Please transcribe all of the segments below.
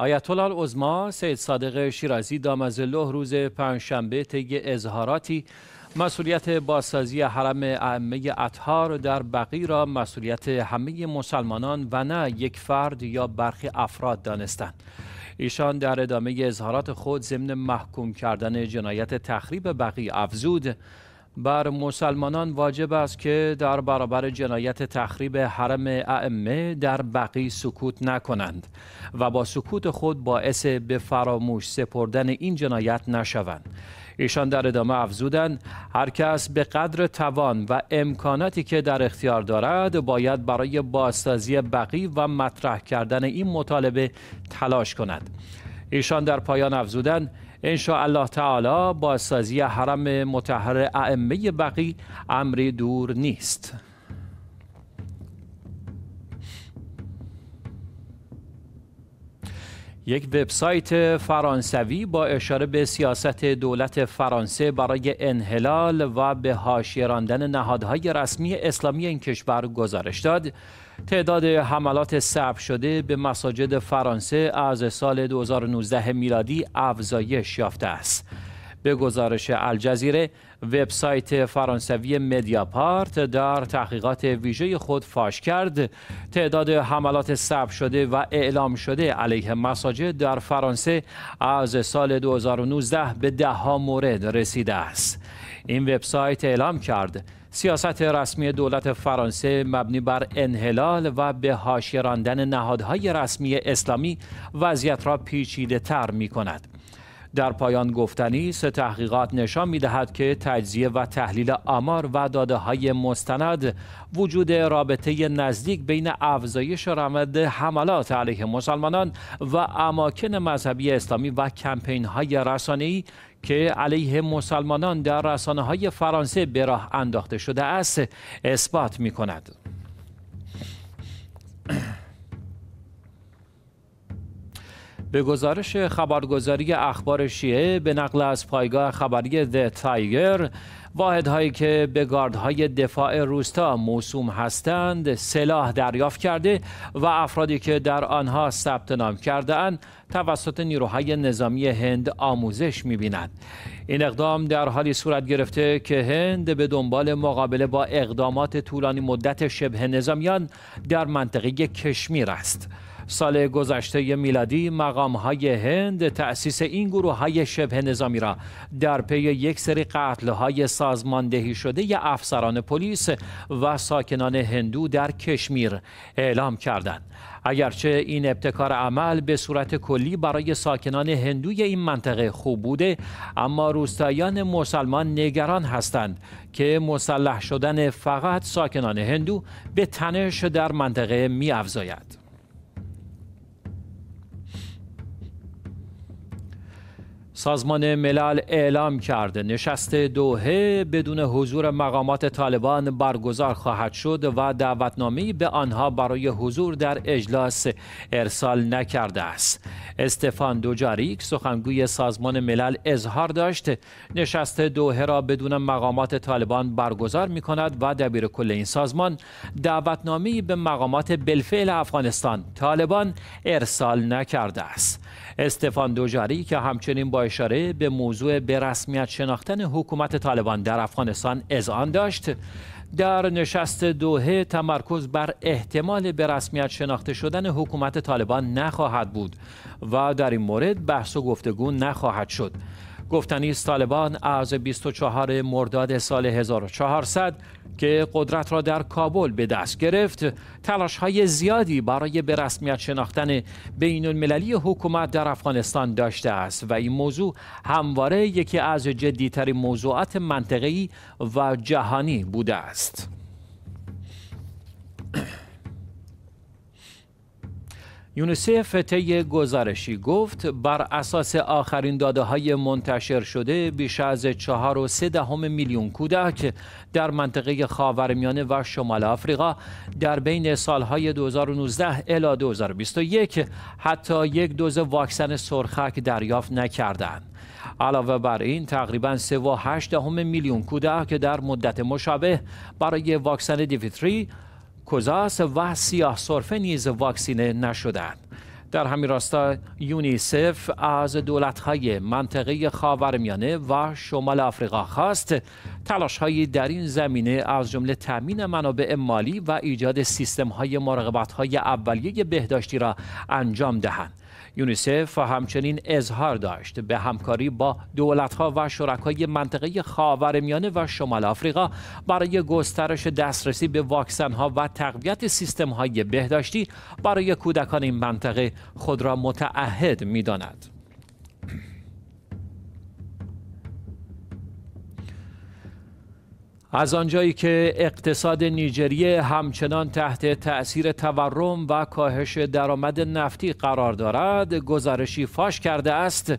آیت الله سید صادق شیرازی الله روز پنجشنبه طی اظهاراتی مسئولیت بازسازی حرم ائمه اطهار در بقی را مسئولیت همه مسلمانان و نه یک فرد یا برخی افراد دانستند ایشان در ادامه اظهارات خود ضمن محکوم کردن جنایت تخریب بقی افزود بر مسلمانان واجب است که در برابر جنایت تخریب حرم ائمه در بقی سکوت نکنند و با سکوت خود باعث به فراموش سپردن این جنایت نشوند ایشان در ادامه افزودند هر کس به قدر توان و امکاناتی که در اختیار دارد باید برای بازسازی بقی و مطرح کردن این مطالبه تلاش کند ایشان در پایان افزودند ان الله تعالی سازی حرم متحر ائمه بقی امری دور نیست یک وبسایت فرانسوی با اشاره به سیاست دولت فرانسه برای انحلال و به حاشیه راندن نهادهای رسمی اسلامی این کشور گزارش داد تعداد حملات ثبت شده به مساجد فرانسه از سال 2019 میلادی افزایش یافته است به گزارش الجزیره وبسایت فرانسوی مدیاپارت در تحقیقات ویژه خود فاش کرد تعداد حملات ثبت شده و اعلام شده علیه مساجد در فرانسه از سال 2019 به ده ها مورد رسیده است این وبسایت اعلام کرد سیاست رسمی دولت فرانسه مبنی بر انحلال و به حاشیه راندن نهادهای رسمی اسلامی وضعیت را پیچیده تر می کند. در پایان گفتنی سه تحقیقات نشان می دهد که تجزیه و تحلیل آمار و داده های مستند وجود رابطه نزدیک بین افزایش رمد حملات علیه مسلمانان و اماکن مذهبی اسلامی و کمپین های ای که علیه مسلمانان در رسانه های فرانسه به راه انداخته شده است اثبات می کند. به گزارش خبرگزاری اخبار شیعه به نقل از پایگاه خبری The Tiger واحدهایی که به گاردهای دفاع روستا موسوم هستند سلاح دریافت کرده و افرادی که در آنها ثبت نام کرده اند توسط نیروهای نظامی هند آموزش بینند این اقدام در حالی صورت گرفته که هند به دنبال مقابله با اقدامات طولانی مدت شبه نظامیان در منطقه کشمیر است سال گذشته میلادی مقام های هند تأسیس این گروه های شبه نظامی را در پی یک سری قتل های سازماندهی شده ی افسران پلیس و ساکنان هندو در کشمیر اعلام کردند. اگرچه این ابتکار عمل به صورت کلی برای ساکنان هندوی این منطقه خوب بوده اما روستایان مسلمان نگران هستند که مسلح شدن فقط ساکنان هندو به تنش در منطقه می سازمان ملل اعلام کرده نشست دوهه بدون حضور مقامات طالبان برگزار خواهد شد و دعوتنامه به آنها برای حضور در اجلاس ارسال نکرده است. استفان دوجاریک سخنگوی سازمان ملل اظهار داشت نشست دوهه را بدون مقامات طالبان برگزار می کند و دبیر کل این سازمان دعوتنامه به مقامات بلفعل افغانستان طالبان ارسال نکرده است. استفان دوجاریک همچنین با اشاره به موضوع به رسمیت شناختن حکومت طالبان در افغانستان اذعان داشت در نشست دوهه تمرکز بر احتمال به رسمیت شناخته شدن حکومت طالبان نخواهد بود و در این مورد بحث و گفتگو نخواهد شد گفتنی است طالبان از 24 مرداد سال 1400 که قدرت را در کابل به دست گرفت تلاش های زیادی برای به رسمیت شناختن بین المللی حکومت در افغانستان داشته است و این موضوع همواره یکی از جدیترین موضوعات منطقی و جهانی بوده است. یونیسف طی گزارشی گفت بر اساس آخرین داده های منتشر شده بیش از 4.3 دهم میلیون کودک در منطقه خاورمیانه و شمال آفریقا در بین سالهای 2019 الی 2021 حتی یک دوز واکسن سرخک دریافت نکردند. علاوه بر این تقریبا 3.8 میلیون کودک در مدت مشابه برای واکسن D3 کوزاس و سیاه سرفه نیز واکسینه نشدند در همین راستا یونیسف از دولتهای منطقه خاورمیانه و شمال آفریقا خواست تلاشهایی در این زمینه از جمله تامین منابع مالی و ایجاد سیستم‌های مراقبت‌های اولیه بهداشتی را انجام دهند یونیسف همچنین اظهار داشت به همکاری با دولتها و شرکای منطقه خاورمیانه و شمال آفریقا برای گسترش دسترسی به واکسنها و تقویت سیستمهای بهداشتی برای کودکان این منطقه خود را متعهد میداند. از آنجایی که اقتصاد نیجریه همچنان تحت تأثیر تورم و کاهش درآمد نفتی قرار دارد گزارشی فاش کرده است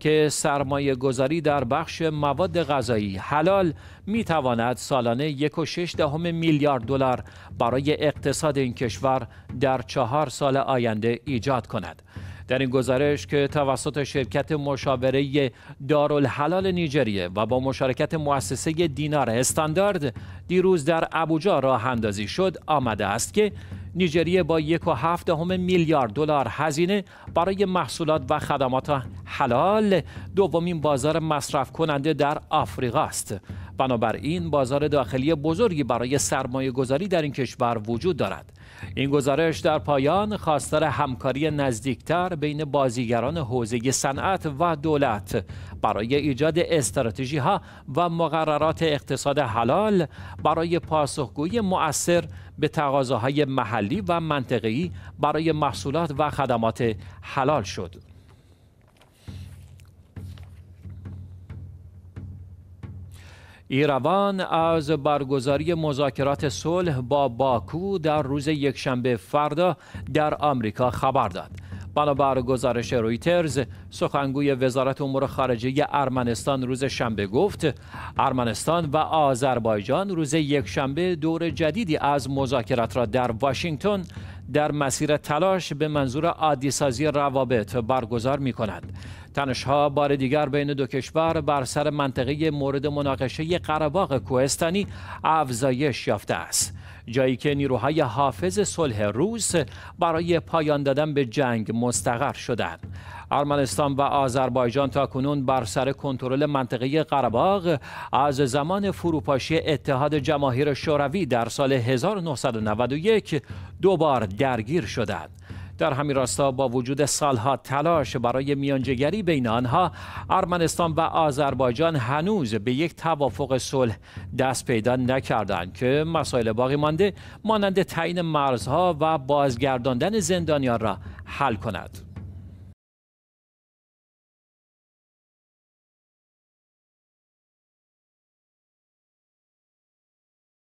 که سرمایه گذاری در بخش مواد غذایی حلال می تواند سالانه 1.6 میلیارد دلار برای اقتصاد این کشور در چهار سال آینده ایجاد کند. در این گزارش که توسط شرکت مشاوره دارالحلال نیجریه و با مشارکت مؤسسه دینار استاندارد دیروز در ابوجا راه اندازی شد آمده است که نیجریه با یک و هفت میلیارد دلار هزینه برای محصولات و خدمات حلال دومین بازار مصرف کننده در آفریقا است. بنابراین بازار داخلی بزرگی برای سرمایه گذاری در این کشور وجود دارد این گزارش در پایان خواستار همکاری نزدیکتر بین بازیگران حوزه صنعت و دولت برای ایجاد استراتژی ها و مقررات اقتصاد حلال برای پاسخگویی مؤثر به تقاضاهای محلی و منطقه‌ای برای محصولات و خدمات حلال شد ایروان از برگزاری مذاکرات صلح با باکو در روز یکشنبه فردا در آمریکا خبر داد. بنابر گزارش رویترز سخنگوی وزارت امور خارجه ارمنستان روز شنبه گفت ارمنستان و آذربایجان روز یکشنبه دور جدیدی از مذاکرات را در واشنگتن در مسیر تلاش به منظور عادیسازی روابط برگزار می کند. تنش بار دیگر بین دو کشور بر سر منطقه مورد مناقشه قرباق کوهستانی افزایش یافته است جایی که نیروهای حافظ صلح روس برای پایان دادن به جنگ مستقر شدند ارمنستان و آذربایجان تا کنون بر سر کنترل منطقه قرباغ از زمان فروپاشی اتحاد جماهیر شوروی در سال 1991 دوبار درگیر شدند در همین راستا با وجود سالها تلاش برای میانجگری بین آنها ارمنستان و آذربایجان هنوز به یک توافق صلح دست پیدا نکردند که مسائل باقی مانده مانند تعیین مرزها و بازگرداندن زندانیان را حل کند